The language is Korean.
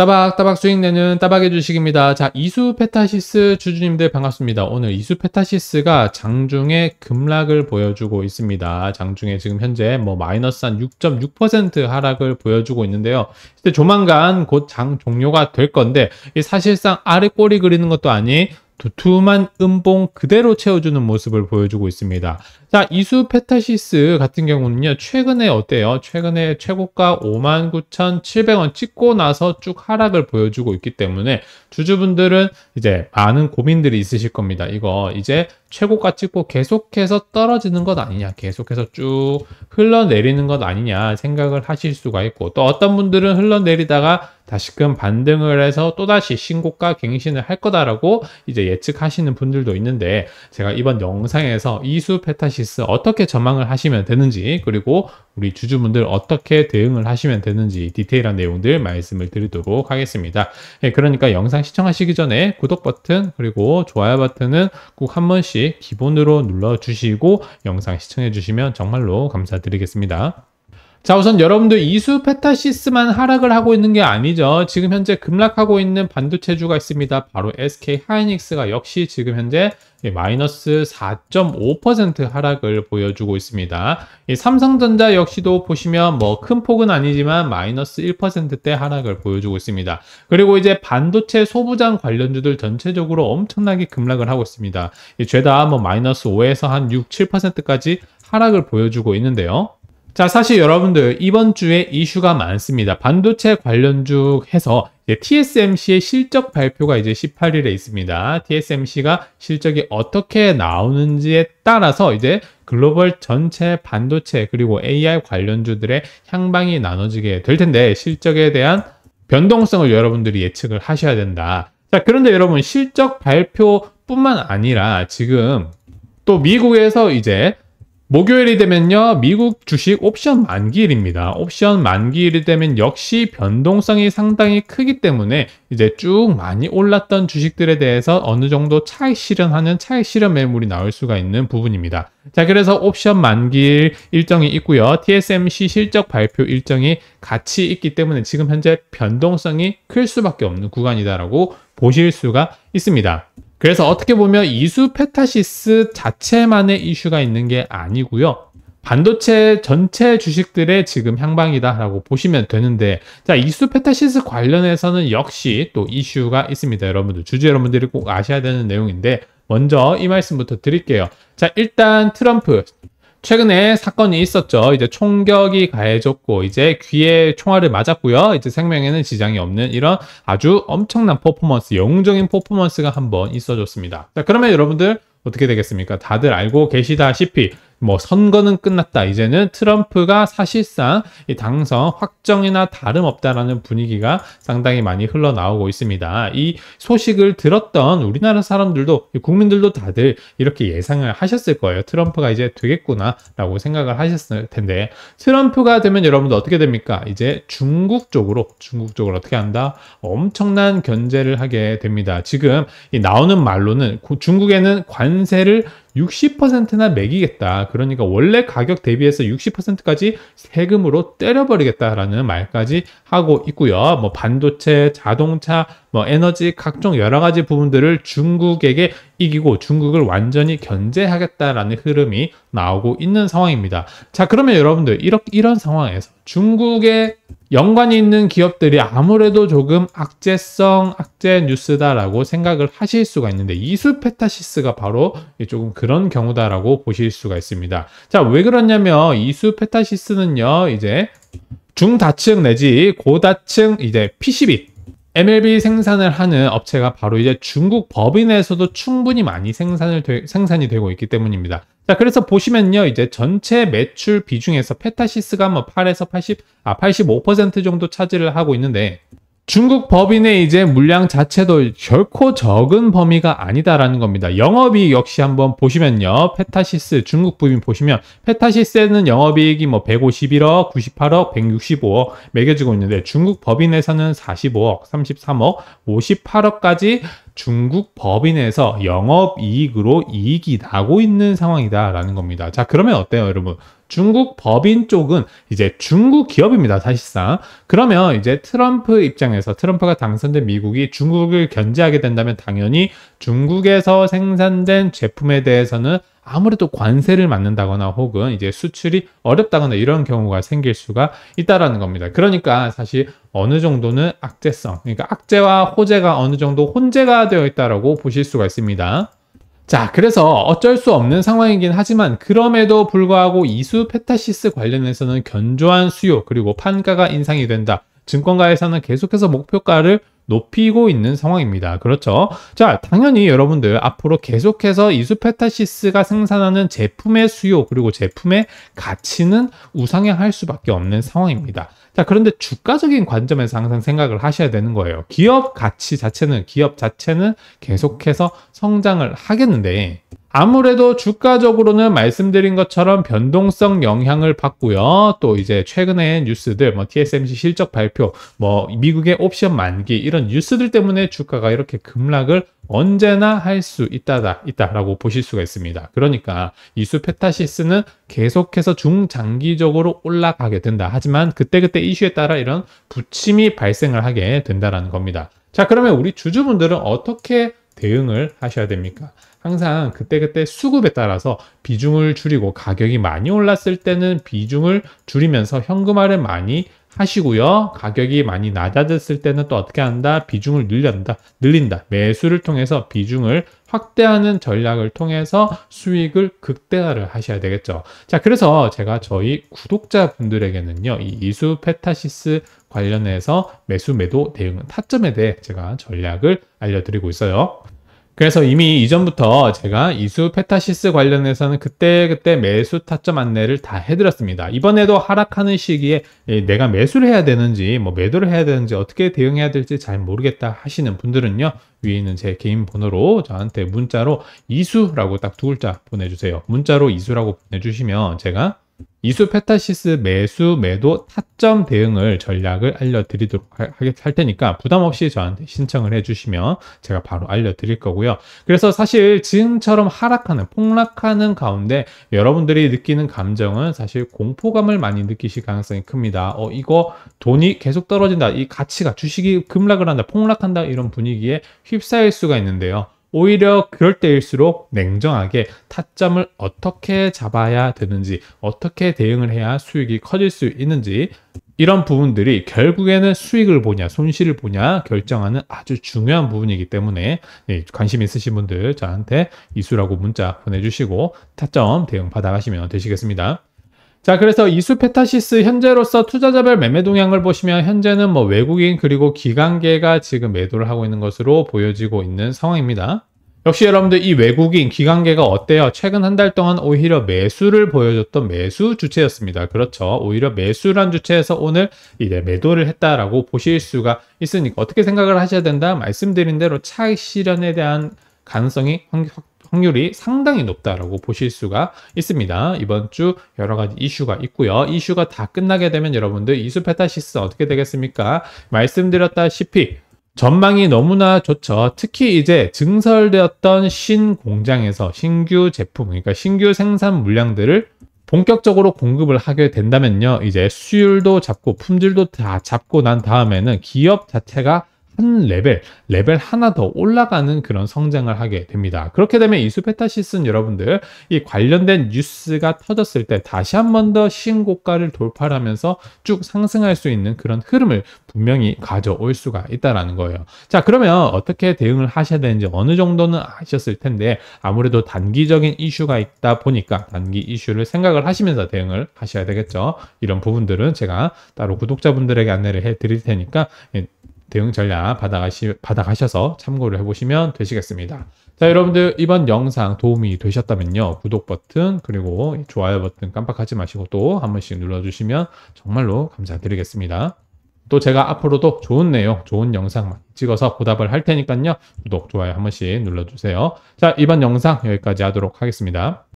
따박따박 수익 내는 따박의 주식입니다. 자, 이수페타시스 주주님들 반갑습니다. 오늘 이수페타시스가 장중에 급락을 보여주고 있습니다. 장중에 지금 현재 뭐 마이너스 한 6.6% 하락을 보여주고 있는데요. 이제 조만간 곧 장 종료가 될 건데 사실상 아래 꼬리 그리는 것도 아니 두툼한 음봉 그대로 채워주는 모습을 보여주고 있습니다. 자, 이수 페타시스 같은 경우는요, 최근에 어때요? 최근에 최고가 59,700원 찍고 나서 쭉 하락을 보여주고 있기 때문에 주주분들은 이제 많은 고민들이 있으실 겁니다. 이거 이제 최고가 찍고 계속해서 떨어지는 것 아니냐, 계속해서 쭉 흘러내리는 것 아니냐 생각을 하실 수가 있고 또 어떤 분들은 흘러내리다가 다시금 반등을 해서 또다시 신고가 갱신을 할 거다라고 이제 예측하시는 분들도 있는데 제가 이번 영상에서 이수 페타시스 지수 어떻게 전망을 하시면 되는지 그리고 우리 주주분들 어떻게 대응을 하시면 되는지 디테일한 내용들 말씀을 드리도록 하겠습니다. 예, 그러니까 영상 시청하시기 전에 구독 버튼 그리고 좋아요 버튼은 꼭 한 번씩 기본으로 눌러주시고 영상 시청해 주시면 정말로 감사드리겠습니다. 자 우선 여러분들 이수 페타시스만 하락을 하고 있는 게 아니죠. 지금 현재 급락하고 있는 반도체주가 있습니다. 바로 SK 하이닉스가 역시 지금 현재 마이너스 4.5% 하락을 보여주고 있습니다. 삼성전자 역시도 보시면 뭐 큰 폭은 아니지만 마이너스 1%대 하락을 보여주고 있습니다. 그리고 이제 반도체 소부장 관련주들 전체적으로 엄청나게 급락을 하고 있습니다. 죄다 뭐 마이너스 5에서 한 6, 7%까지 하락을 보여주고 있는데요. 자, 사실 여러분들 이번 주에 이슈가 많습니다. 반도체 관련주 해서 TSMC의 실적 발표가 이제 18일에 있습니다. TSMC가 실적이 어떻게 나오는지에 따라서 이제 글로벌 전체 반도체 그리고 AI 관련주들의 향방이 나눠지게 될 텐데 실적에 대한 변동성을 여러분들이 예측을 하셔야 된다. 자, 그런데 여러분 실적 발표뿐만 아니라 지금 또 미국에서 이제 목요일이 되면요, 미국 주식 옵션 만기일입니다. 옵션 만기일이 되면 역시 변동성이 상당히 크기 때문에 이제 쭉 많이 올랐던 주식들에 대해서 어느 정도 차익 실현하는 차익 실현 매물이 나올 수가 있는 부분입니다. 자, 그래서 옵션 만기일 일정이 있고요. TSMC 실적 발표 일정이 같이 있기 때문에 지금 현재 변동성이 클 수밖에 없는 구간이다라고 보실 수가 있습니다. 그래서 어떻게 보면 이수 페타시스 자체만의 이슈가 있는 게 아니고요. 반도체 전체 주식들의 지금 향방이다라고 보시면 되는데 자 이수 페타시스 관련해서는 역시 또 이슈가 있습니다. 여러분들 주주 여러분들이 꼭 아셔야 되는 내용인데 먼저 이 말씀부터 드릴게요. 자 일단 트럼프 최근에 사건이 있었죠. 이제 총격이 가해졌고 이제 귀에 총알을 맞았고요. 이제 생명에는 지장이 없는 이런 아주 엄청난 퍼포먼스, 영웅적인 퍼포먼스가 한번 있어줬습니다 자, 그러면 여러분들 어떻게 되겠습니까? 다들 알고 계시다시피 뭐 선거는 끝났다. 이제는 트럼프가 사실상 당선 확정이나 다름없다라는 분위기가 상당히 많이 흘러나오고 있습니다. 이 소식을 들었던 우리나라 사람들도 국민들도 다들 이렇게 예상을 하셨을 거예요. 트럼프가 이제 되겠구나라고 생각을 하셨을 텐데 트럼프가 되면 여러분들 어떻게 됩니까? 이제 중국 쪽으로 중국 쪽으로 어떻게 한다? 엄청난 견제를 하게 됩니다. 지금 나오는 말로는 중국에는 관세를 60%나 매기겠다. 그러니까 원래 가격 대비해서 60%까지 세금으로 때려버리겠다라는 말까지 하고 있고요. 뭐 반도체, 자동차, 뭐 에너지 각종 여러 가지 부분들을 중국에게 이기고 중국을 완전히 견제하겠다라는 흐름이 나오고 있는 상황입니다. 자, 그러면 여러분들 이런 이런 상황에서 중국의 연관이 있는 기업들이 아무래도 조금 악재성 악재 뉴스다라고 생각을 하실 수가 있는데 이수페타시스가 바로 조금 그런 경우다라고 보실 수가 있습니다. 자, 왜 그러냐면 이수페타시스는요. 이제 중다층 내지 고다층 이제 PCB MLB 생산을 하는 업체가 바로 이제 중국 법인에서도 충분히 많이 생산을 되, 생산이 되고 있기 때문입니다. 자, 그래서 보시면요. 이제 전체 매출 비중에서 페타시스가 뭐 8에서 80, 아, 85% 정도 차지를 하고 있는데 중국 법인의 이제 물량 자체도 결코 적은 범위가 아니다라는 겁니다. 영업이익 역시 한번 보시면요. 페타시스 중국 법인 보시면 페타시스에는 영업이익이 뭐 151억, 98억, 165억 매겨지고 있는데 중국 법인에서는 45억, 33억, 58억까지 중국 법인에서 영업이익으로 이익이 나고 있는 상황이다라는 겁니다. 자 그러면 어때요 여러분? 중국 법인 쪽은 이제 중국 기업입니다. 사실상. 그러면 이제 트럼프 입장에서 트럼프가 당선된 미국이 중국을 견제하게 된다면 당연히 중국에서 생산된 제품에 대해서는 아무래도 관세를 맞는다거나 혹은 이제 수출이 어렵다거나 이런 경우가 생길 수가 있다라는 겁니다. 그러니까 사실 어느 정도는 악재성, 그러니까 악재와 호재가 어느 정도 혼재가 되어 있다라고 보실 수가 있습니다. 자, 그래서 어쩔 수 없는 상황이긴 하지만 그럼에도 불구하고 이수 페타시스 관련해서는 견조한 수요 그리고 판가가 인상이 된다. 증권가에서는 계속해서 목표가를 높이고 있는 상황입니다. 그렇죠? 자, 당연히 여러분들 앞으로 계속해서 이수페타시스가 생산하는 제품의 수요 그리고 제품의 가치는 우상향할 수밖에 없는 상황입니다. 자, 그런데 주가적인 관점에서 항상 생각을 하셔야 되는 거예요. 기업 가치 자체는, 기업 자체는 계속해서 성장을 하겠는데, 아무래도 주가적으로는 말씀드린 것처럼 변동성 영향을 받고요. 또 이제 최근에 뉴스들, 뭐 TSMC 실적 발표, 뭐 미국의 옵션 만기 이런 뉴스들 때문에 주가가 이렇게 급락을 언제나 할 수 있다다 있다라고 보실 수가 있습니다. 그러니까 이수페타시스는 계속해서 중장기적으로 올라가게 된다. 하지만 그때그때 이슈에 따라 이런 부침이 발생을 하게 된다라는 겁니다. 자 그러면 우리 주주분들은 어떻게 대응을 하셔야 됩니까? 항상 그때그때 수급에 따라서 비중을 줄이고 가격이 많이 올랐을 때는 비중을 줄이면서 현금화를 많이 하시고요. 가격이 많이 낮아졌을 때는 또 어떻게 한다? 비중을 늘린다. 늘린다. 매수를 통해서 비중을 확대하는 전략을 통해서 수익을 극대화를 하셔야 되겠죠. 자, 그래서 제가 저희 구독자분들에게는요. 이 이수 페타시스 관련해서 매수 매도 대응 타점에 대해 제가 전략을 알려드리고 있어요. 그래서 이미 이전부터 제가 이수 페타시스 관련해서는 그때그때 매수 타점 안내를 다 해드렸습니다. 이번에도 하락하는 시기에 예, 내가 매수를 해야 되는지 뭐 매도를 해야 되는지 어떻게 대응해야 될지 잘 모르겠다 하시는 분들은요. 위에 있는 제 개인 번호로 저한테 문자로 이수라고 딱 두 글자 보내주세요. 문자로 이수라고 보내주시면 제가 이수페타시스 매수 매도 타점 대응을 전략을 알려드리도록 하, 할 테니까 부담 없이 저한테 신청을 해주시면 제가 바로 알려드릴 거고요. 그래서 사실 지금처럼 하락하는 폭락하는 가운데 여러분들이 느끼는 감정은 사실 공포감을 많이 느끼실 가능성이 큽니다. 어 이거 돈이 계속 떨어진다, 이 가치가 주식이 급락을 한다, 폭락한다 이런 분위기에 휩싸일 수가 있는데요. 오히려 그럴 때일수록 냉정하게 타점을 어떻게 잡아야 되는지, 어떻게 대응을 해야 수익이 커질 수 있는지, 이런 부분들이 결국에는 수익을 보냐, 손실을 보냐 결정하는 아주 중요한 부분이기 때문에 예, 관심 있으신 분들 저한테 이수라고 문자 보내주시고 타점 대응 받아가시면 되시겠습니다. 자, 그래서 이수페타시스 현재로서 투자자별 매매 동향을 보시면 현재는 뭐 외국인 그리고 기관계가 지금 매도를 하고 있는 것으로 보여지고 있는 상황입니다. 역시 여러분들 이 외국인 기관계가 어때요? 최근 한 달 동안 오히려 매수를 보여줬던 매수 주체였습니다. 그렇죠. 오히려 매수란 주체에서 오늘 이제 매도를 했다라고 보실 수가 있으니까 어떻게 생각을 하셔야 된다? 말씀드린 대로 차익 실현에 대한 가능성이 확, 확률이 상당히 높다라고 보실 수가 있습니다. 이번 주 여러 가지 이슈가 있고요. 이슈가 다 끝나게 되면 여러분들 이수페타시스 어떻게 되겠습니까? 말씀드렸다시피 전망이 너무나 좋죠. 특히 이제 증설되었던 신공장에서 신규 제품, 그러니까 신규 생산 물량들을 본격적으로 공급을 하게 된다면요. 이제 수율도 잡고 품질도 다 잡고 난 다음에는 기업 자체가 한 레벨, 레벨 하나 더 올라가는 그런 성장을 하게 됩니다. 그렇게 되면 이 수페타시스는 여러분들 이 관련된 뉴스가 터졌을 때 다시 한번더 신고가를 돌파를 하면서 쭉 상승할 수 있는 그런 흐름을 분명히 가져올 수가 있다라는 거예요. 자, 그러면 어떻게 대응을 하셔야 되는지 어느 정도는 아셨을 텐데 아무래도 단기적인 이슈가 있다 보니까 단기 이슈를 생각을 하시면서 대응을 하셔야 되겠죠. 이런 부분들은 제가 따로 구독자분들에게 안내를 해 드릴 테니까 예, 대응 전략 받아가시, 받아가셔서 참고를 해보시면 되시겠습니다. 자 여러분들 이번 영상 도움이 되셨다면요 구독 버튼 그리고 좋아요 버튼 깜빡하지 마시고 또 한 번씩 눌러주시면 정말로 감사드리겠습니다. 또 제가 앞으로도 좋은 내용, 좋은 영상만 찍어서 보답을 할 테니까요. 구독, 좋아요 한 번씩 눌러주세요. 자, 이번 영상 여기까지 하도록 하겠습니다.